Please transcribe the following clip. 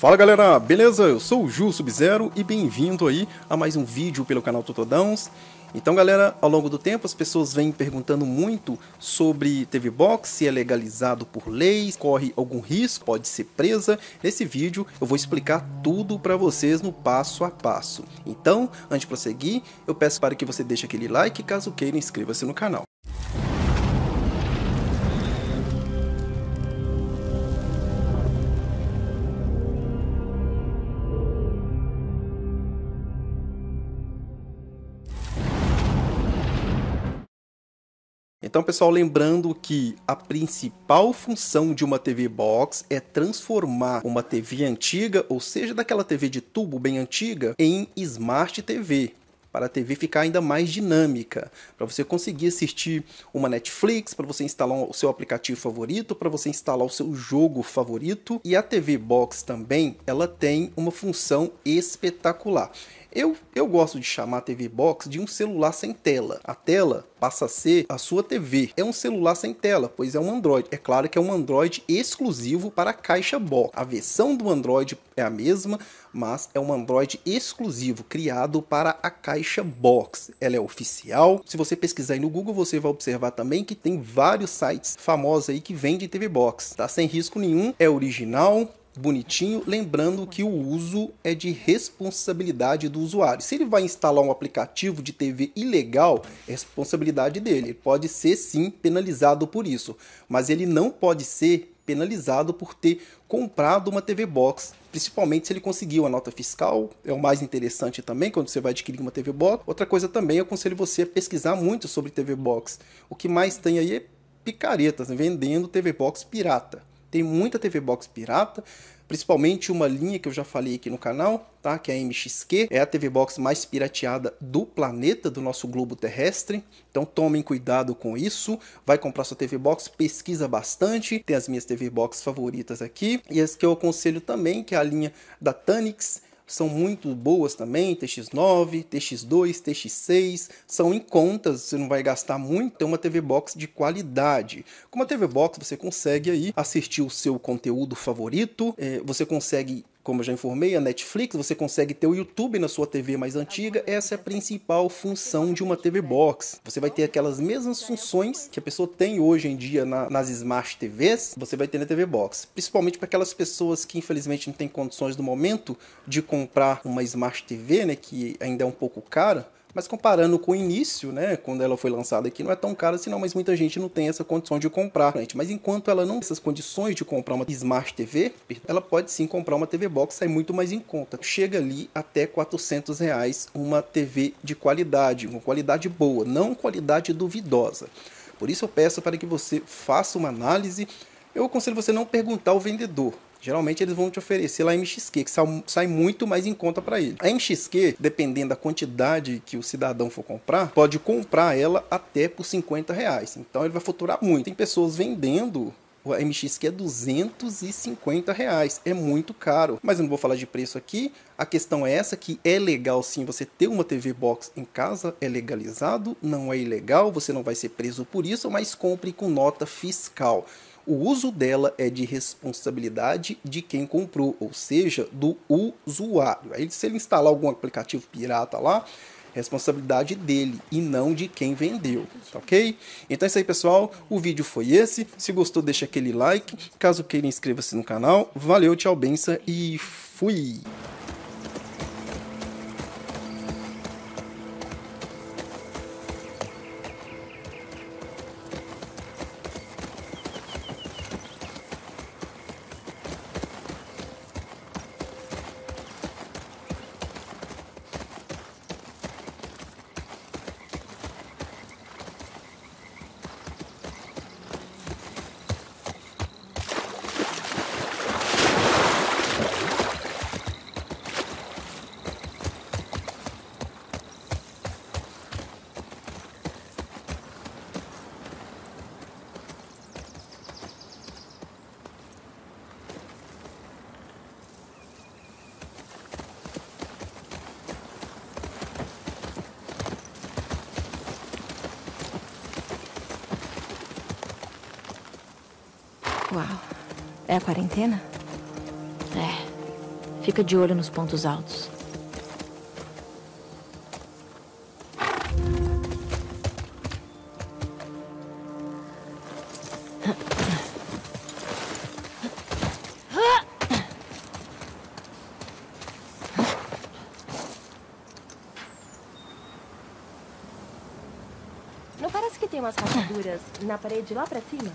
Fala galera, beleza? Eu sou o Ju Sub-Zero e bem-vindo aí a mais um vídeo pelo canal Totodãos. Então galera, ao longo do tempo as pessoas vêm perguntando muito sobre TV Box, se é legalizado por lei, corre algum risco, pode ser presa. Nesse vídeo eu vou explicar tudo para vocês no passo a passo. Então, antes de prosseguir, eu peço para que você deixe aquele like, caso queira inscreva-se no canal. Então, pessoal, lembrando que a principal função de uma TV box é transformar uma TV antiga, ou seja, daquela TV de tubo bem antiga, em Smart TV para a TV ficar ainda mais dinâmica, para você conseguir assistir uma Netflix, para você instalar o seu aplicativo favorito, para você instalar o seu jogo favorito. E a TV Box também, ela tem uma função espetacular. Eu, eu gosto de chamar a TV Box de um celular sem tela. A tela passa a ser a sua TV. É um celular sem tela, pois é um Android. É claro que é um Android exclusivo para a caixa Box. A versão do Android é a mesma, mas é um Android exclusivo criado para a caixa Box. Ela é oficial. Se você pesquisar aí no Google, você vai observar também que tem vários sites famosos aí que vendem TV Box. Tá sem risco nenhum, é original, bonitinho, lembrando que o uso é de responsabilidade do usuário. Se ele vai instalar um aplicativo de TV ilegal, é responsabilidade dele. Ele pode ser sim penalizado por isso, mas ele não pode ser penalizado por ter comprado uma TV Box, principalmente se ele conseguiu a nota fiscal, é o mais interessante também quando você vai adquirir uma TV Box. Outra coisa também, eu aconselho você a pesquisar muito sobre TV Box. O que mais tem aí é picaretas né? vendendo TV Box pirata. Tem muita TV Box pirata, principalmente uma linha que eu já falei aqui no canal, tá? Que é a MXQ, é a TV Box mais pirateada do planeta, do nosso globo terrestre. Então tomem cuidado com isso. Vai comprar sua TV Box, pesquisa bastante. Tem as minhas TV Box favoritas aqui e as que eu aconselho também, que é a linha da Tanix são muito boas também, TX9, TX2, TX6, são em contas, você não vai gastar muito, é uma TV Box de qualidade. Com uma TV Box você consegue aí assistir o seu conteúdo favorito, é, você consegue como eu já informei, a Netflix, você consegue ter o YouTube na sua TV mais antiga. Essa é a principal função de uma TV Box. Você vai ter então, aquelas é mesmas funções que a pessoa tem hoje em dia na, nas Smart TVs, você vai ter na TV Box. Principalmente para aquelas pessoas que infelizmente não têm condições no momento de comprar uma Smart TV, né, que ainda é um pouco cara mas comparando com o início, né, quando ela foi lançada aqui, não é tão cara assim não, mas muita gente não tem essa condição de comprar. Gente. Mas enquanto ela não tem essas condições de comprar uma Smart TV, ela pode sim comprar uma TV Box, sai muito mais em conta. Chega ali até 400 reais uma TV de qualidade, uma qualidade boa, não qualidade duvidosa. Por isso eu peço para que você faça uma análise. Eu aconselho você não perguntar ao vendedor, Geralmente eles vão te oferecer lá MXQ, que sai muito mais em conta para ele. A MXQ, dependendo da quantidade que o cidadão for comprar, pode comprar ela até por 50 reais. Então ele vai faturar muito. Tem pessoas vendendo o MXQ é 250 reais, é muito caro. Mas eu não vou falar de preço aqui. A questão é essa que é legal sim você ter uma TV Box em casa, é legalizado, não é ilegal, você não vai ser preso por isso, mas compre com nota fiscal. O uso dela é de responsabilidade de quem comprou, ou seja, do usuário. Aí, se ele instalar algum aplicativo pirata lá, responsabilidade dele e não de quem vendeu, tá ok? Então é isso aí, pessoal. O vídeo foi esse. Se gostou, deixa aquele like. Caso queira, inscreva-se no canal. Valeu, tchau, benção e fui! Uau. É a quarentena? É. Fica de olho nos pontos altos. Não parece que tem umas rachaduras na parede lá pra cima?